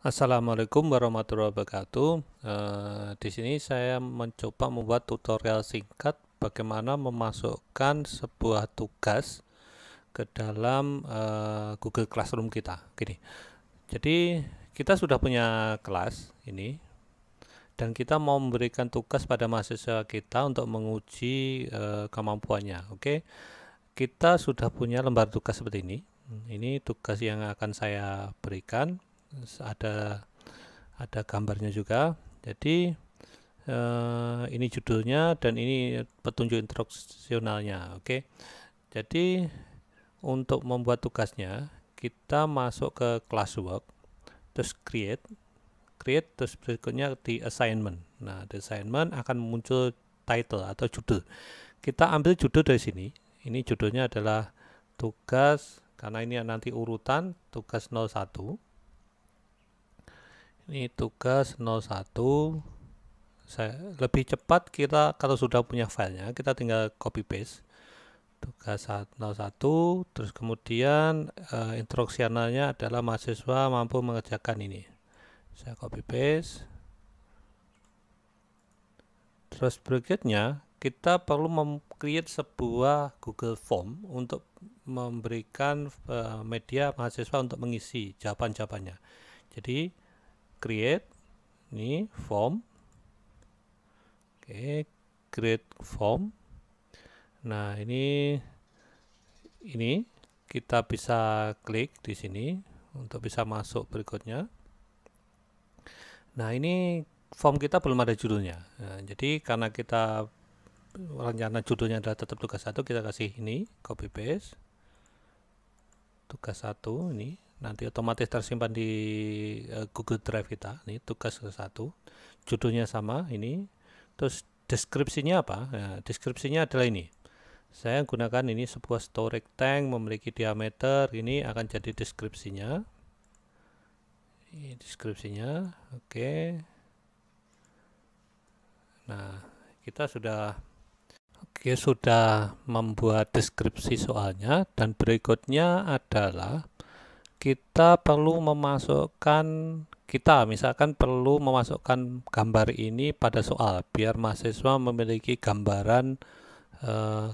Assalamualaikum warahmatullahi wabarakatuh. Eh, di sini saya mencoba membuat tutorial singkat bagaimana memasukkan sebuah tugas ke dalam eh, Google Classroom kita. Gini. Jadi kita sudah punya kelas ini dan kita mau memberikan tugas pada mahasiswa kita untuk menguji eh, kemampuannya. Oke. Kita sudah punya lembar tugas seperti ini. Ini tugas yang akan saya berikan ada ada gambarnya juga. Jadi eh, ini judulnya dan ini petunjuk instruksionalnya. Oke. Jadi untuk membuat tugasnya kita masuk ke classwork, terus create, create, terus berikutnya di assignment. Nah, di assignment akan muncul title atau judul. Kita ambil judul dari sini. Ini judulnya adalah tugas karena ini nanti urutan tugas 01 ini tugas 01 saya lebih cepat kita kalau sudah punya filenya kita tinggal copy paste tugas 01 terus kemudian e, eh, instruksionalnya adalah mahasiswa mampu mengerjakan ini saya copy paste terus berikutnya kita perlu membuat sebuah Google Form untuk memberikan eh, media mahasiswa untuk mengisi jawaban-jawabannya jadi create ini form oke okay, create form nah ini ini kita bisa klik di sini untuk bisa masuk berikutnya nah ini form kita belum ada judulnya nah, jadi karena kita rencana judulnya adalah tetap tugas satu kita kasih ini copy paste tugas satu ini nanti otomatis tersimpan di uh, Google Drive kita ini tugas satu judulnya sama ini terus deskripsinya apa nah, deskripsinya adalah ini saya gunakan ini sebuah storage tank memiliki diameter ini akan jadi deskripsinya ini deskripsinya oke okay. nah kita sudah oke okay, sudah membuat deskripsi soalnya dan berikutnya adalah kita perlu memasukkan kita misalkan perlu memasukkan gambar ini pada soal biar mahasiswa memiliki gambaran e,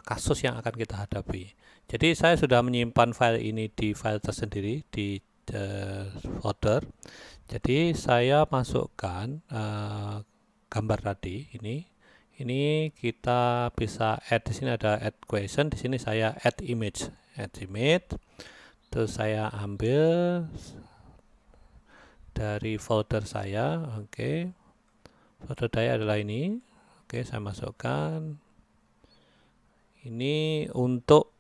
kasus yang akan kita hadapi. Jadi saya sudah menyimpan file ini di file tersendiri di e, folder. Jadi saya masukkan e, gambar tadi ini ini kita bisa add di sini ada add question di sini saya add image add image terus saya ambil dari folder saya oke okay. folder saya adalah ini oke okay, saya masukkan ini untuk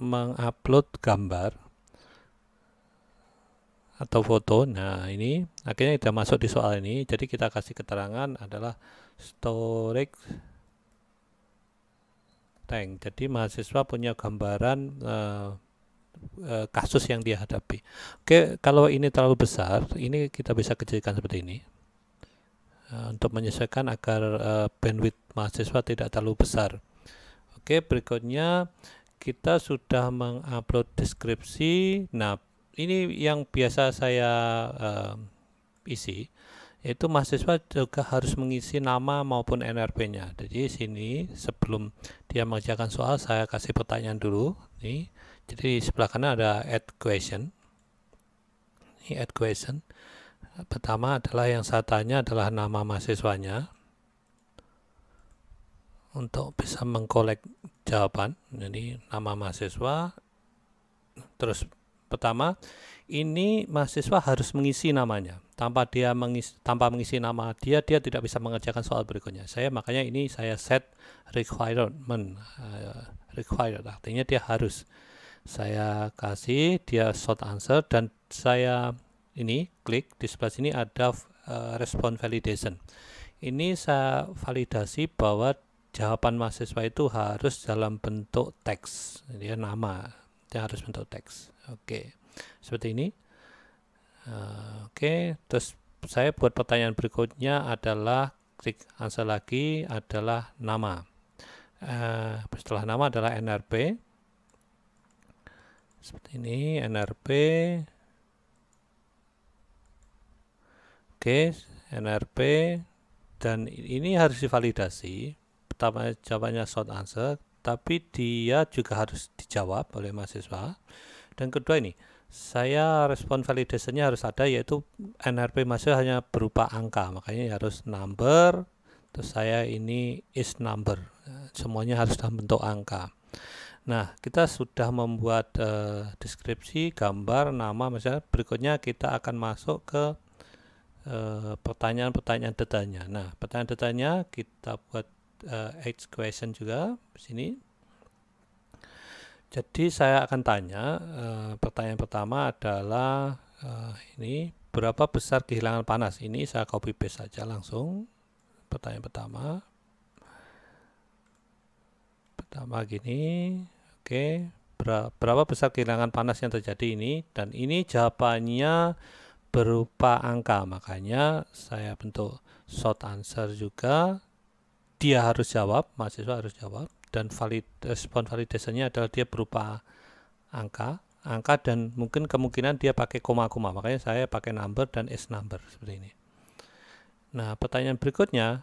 mengupload gambar atau foto nah ini akhirnya kita masuk di soal ini jadi kita kasih keterangan adalah storage tank jadi mahasiswa punya gambaran uh, Eh, kasus yang dia hadapi. Oke, kalau ini terlalu besar, ini kita bisa kecilkan seperti ini eh, untuk menyesuaikan agar eh, bandwidth mahasiswa tidak terlalu besar. Oke, berikutnya kita sudah mengupload deskripsi. Nah, ini yang biasa saya uh, isi yaitu mahasiswa juga harus mengisi nama maupun NRP-nya. Jadi sini sebelum dia mengerjakan soal saya kasih pertanyaan dulu nih jadi di sebelah kanan ada add question. Ini add question. Pertama adalah yang saya tanya adalah nama mahasiswanya. Untuk bisa mengkolek jawaban. Jadi nama mahasiswa. Terus pertama, ini mahasiswa harus mengisi namanya. Tanpa dia mengisi, tanpa mengisi nama dia, dia tidak bisa mengerjakan soal berikutnya. Saya makanya ini saya set requirement uh, required artinya dia harus saya kasih dia short answer dan saya ini klik di sebelah sini ada uh, respon validation ini saya validasi bahwa jawaban mahasiswa itu harus dalam bentuk teks Dia ya, nama dia harus bentuk teks oke okay. seperti ini uh, oke okay. terus saya buat pertanyaan berikutnya adalah klik answer lagi adalah nama uh, setelah nama adalah NRP seperti ini nrp oke nrp dan ini harus divalidasi pertama jawabannya short answer tapi dia juga harus dijawab oleh mahasiswa dan kedua ini saya respon validasinya harus ada yaitu NRP mahasiswa hanya berupa angka makanya ya harus number terus saya ini is number semuanya harus dalam bentuk angka Nah, kita sudah membuat uh, deskripsi, gambar, nama, misalnya. Berikutnya kita akan masuk ke eh, pertanyaan-pertanyaan uh, detanya. Nah, pertanyaan detanya kita buat uh, question juga di sini. Jadi saya akan tanya uh, pertanyaan pertama adalah uh, ini berapa besar kehilangan panas? Ini saya copy paste saja langsung. Pertanyaan pertama. Pertama gini, Oke, berapa besar kehilangan panas yang terjadi ini dan ini jawabannya berupa angka. Makanya saya bentuk short answer juga. Dia harus jawab, mahasiswa harus jawab dan valid respon validasinya adalah dia berupa angka, angka dan mungkin kemungkinan dia pakai koma-koma. Makanya saya pakai number dan s number seperti ini. Nah, pertanyaan berikutnya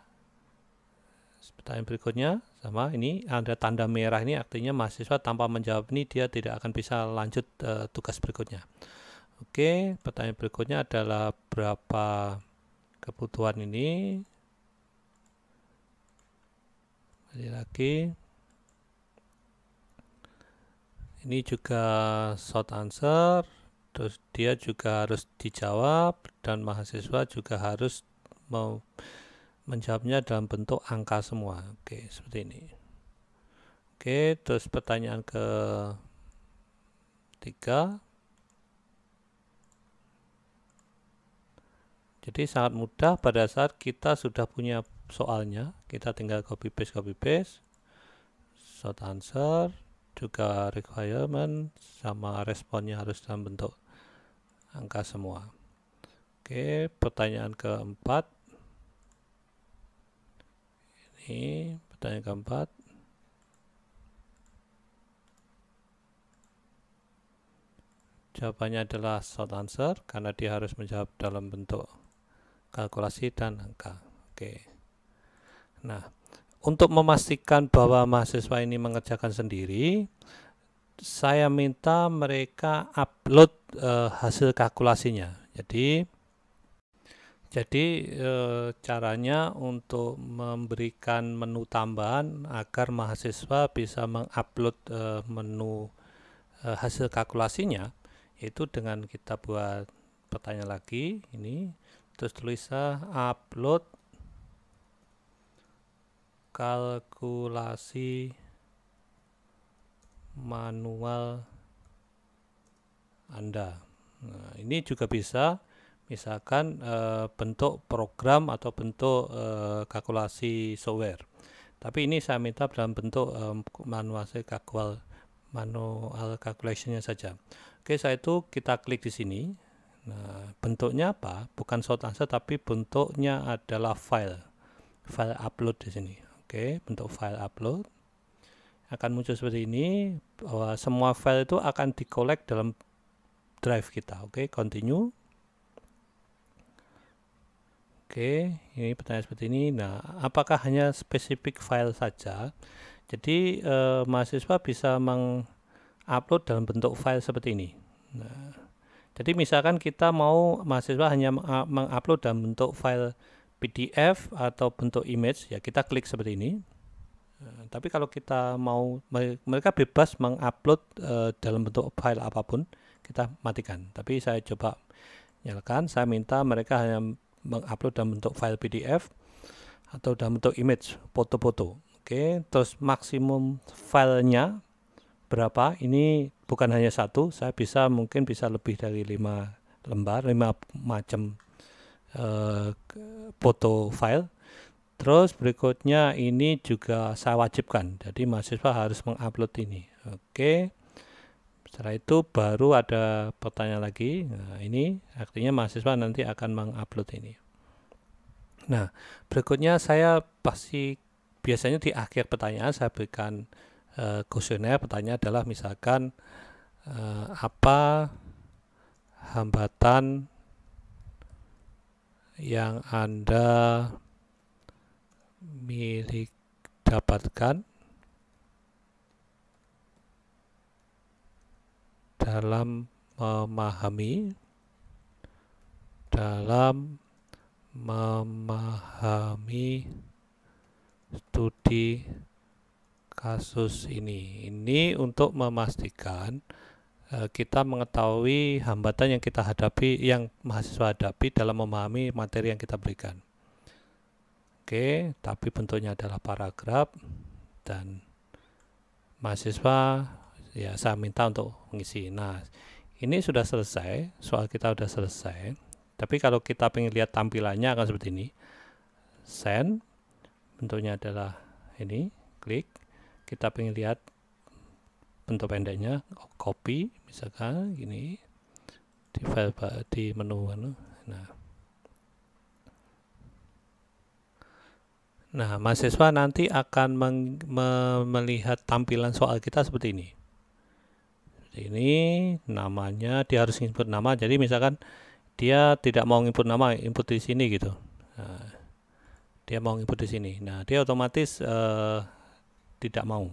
pertanyaan berikutnya sama ini ada tanda merah ini artinya mahasiswa tanpa menjawab ini dia tidak akan bisa lanjut uh, tugas berikutnya oke pertanyaan berikutnya adalah berapa kebutuhan ini kembali lagi ini juga short answer terus dia juga harus dijawab dan mahasiswa juga harus mau menjawabnya dalam bentuk angka semua. Oke, seperti ini. Oke, terus pertanyaan ke tiga. Jadi sangat mudah pada saat kita sudah punya soalnya, kita tinggal copy paste copy paste short answer juga requirement sama responnya harus dalam bentuk angka semua. Oke, pertanyaan keempat ini pertanyaan keempat jawabannya adalah short answer karena dia harus menjawab dalam bentuk kalkulasi dan angka oke nah untuk memastikan bahwa mahasiswa ini mengerjakan sendiri saya minta mereka upload uh, hasil kalkulasinya jadi jadi e, caranya untuk memberikan menu tambahan agar mahasiswa bisa mengupload e, menu e, hasil kalkulasinya itu dengan kita buat pertanyaan lagi ini terus tulislah upload kalkulasi manual Anda. Nah, ini juga bisa misalkan e, bentuk program atau bentuk e, kalkulasi software. Tapi ini saya minta dalam bentuk e, manual kalkul manual calculationnya saja. Oke, saya itu kita klik di sini. Nah, bentuknya apa? Bukan short answer tapi bentuknya adalah file. File upload di sini. Oke, bentuk file upload akan muncul seperti ini bahwa semua file itu akan dikolek dalam drive kita. Oke, continue. Oke, ini pertanyaan seperti ini. Nah, apakah hanya spesifik file saja? Jadi eh, mahasiswa bisa mengupload dalam bentuk file seperti ini. Nah, jadi misalkan kita mau mahasiswa hanya mengupload dalam bentuk file PDF atau bentuk image, ya kita klik seperti ini. Nah, tapi kalau kita mau mereka bebas mengupload eh, dalam bentuk file apapun, kita matikan. Tapi saya coba nyalakan, saya minta mereka hanya mengupload dalam bentuk file PDF atau dalam bentuk image foto-foto. Oke, terus maksimum filenya berapa? Ini bukan hanya satu, saya bisa mungkin bisa lebih dari lima lembar, lima macam eh, foto file. Terus berikutnya ini juga saya wajibkan, jadi mahasiswa harus mengupload ini. Oke. Setelah itu baru ada pertanyaan lagi. Nah, ini artinya mahasiswa nanti akan mengupload ini. Nah, berikutnya saya pasti biasanya di akhir pertanyaan saya berikan eh, kuesioner. Uh, pertanyaan adalah misalkan uh, apa hambatan yang Anda milik dapatkan dalam memahami, dalam memahami studi kasus ini. Ini untuk memastikan eh, kita mengetahui hambatan yang kita hadapi, yang mahasiswa hadapi dalam memahami materi yang kita berikan. Oke, tapi bentuknya adalah paragraf dan mahasiswa ya saya minta untuk mengisi nah ini sudah selesai soal kita sudah selesai tapi kalau kita pengen lihat tampilannya akan seperti ini send bentuknya adalah ini klik kita pengen lihat bentuk pendeknya oh, copy misalkan gini di file di menu anu. nah Nah, mahasiswa nanti akan melihat tampilan soal kita seperti ini ini namanya dia harus input nama jadi misalkan dia tidak mau input nama input di sini gitu nah, dia mau input di sini nah dia otomatis uh, tidak mau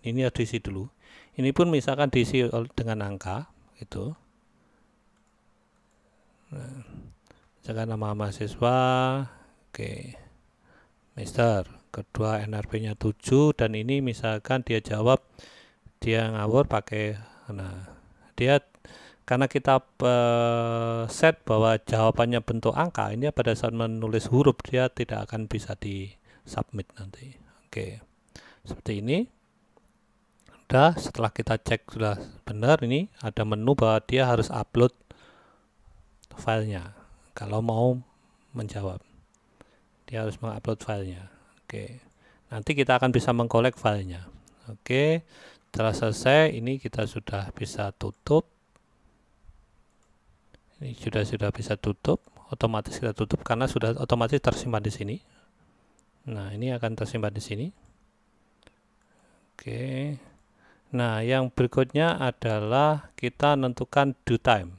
ini harus diisi dulu ini pun misalkan diisi dengan angka itu nah, misalkan nama mahasiswa oke okay. Mister kedua NRP nya 7 dan ini misalkan dia jawab dia ngawur pakai Nah, dia karena kita uh, set bahwa jawabannya bentuk angka, ini pada saat menulis huruf dia tidak akan bisa di submit nanti. Oke. Seperti ini. Udah, setelah kita cek sudah benar ini ada menu bahwa dia harus upload filenya kalau mau menjawab. Dia harus mengupload filenya. Oke. Nanti kita akan bisa mengkolek filenya. Oke. Setelah selesai, ini kita sudah bisa tutup. Ini sudah sudah bisa tutup, otomatis kita tutup karena sudah otomatis tersimpan di sini. Nah, ini akan tersimpan di sini. Oke. Nah, yang berikutnya adalah kita menentukan due time.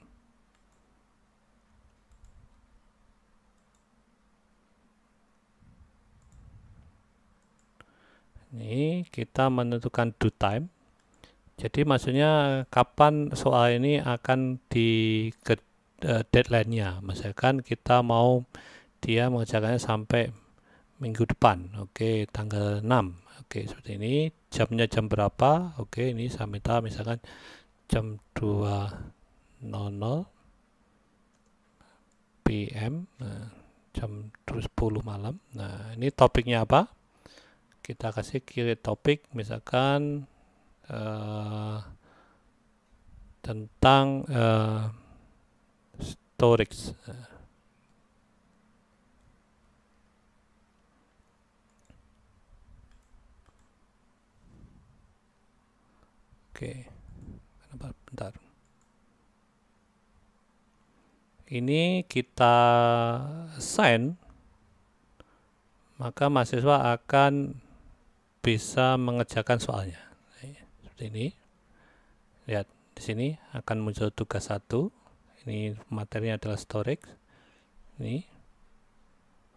Ini kita menentukan due time. Jadi maksudnya kapan soal ini akan di ke, eh, deadline-nya? Misalkan kita mau dia mengerjakannya sampai minggu depan. Oke, okay, tanggal 6. Oke, okay, seperti ini. Jamnya jam berapa? Oke, okay, ini saya minta misalkan jam 2.00 PM. Nah, jam 10 malam. Nah, ini topiknya apa? Kita kasih kiri topik misalkan Eh, tentang uh, storage. Oke, okay. bentar. Ini kita sign, maka mahasiswa akan bisa mengerjakan soalnya ini. Lihat, di sini akan muncul tugas satu. Ini materinya adalah storage. Ini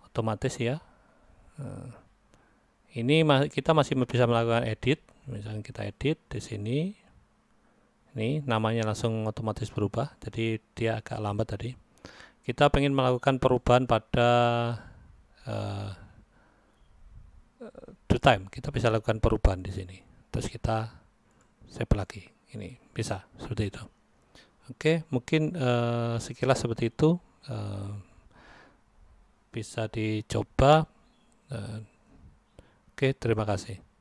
otomatis ya. Eh, ini kita masih bisa melakukan edit. Misalnya kita edit di sini. Ini namanya langsung otomatis berubah. Jadi dia agak lambat tadi. Kita ingin melakukan perubahan pada uh, due time. Kita bisa lakukan perubahan di sini. Terus kita saya lagi ini bisa seperti itu oke mungkin uh, sekilas seperti itu uh, bisa dicoba uh, oke terima kasih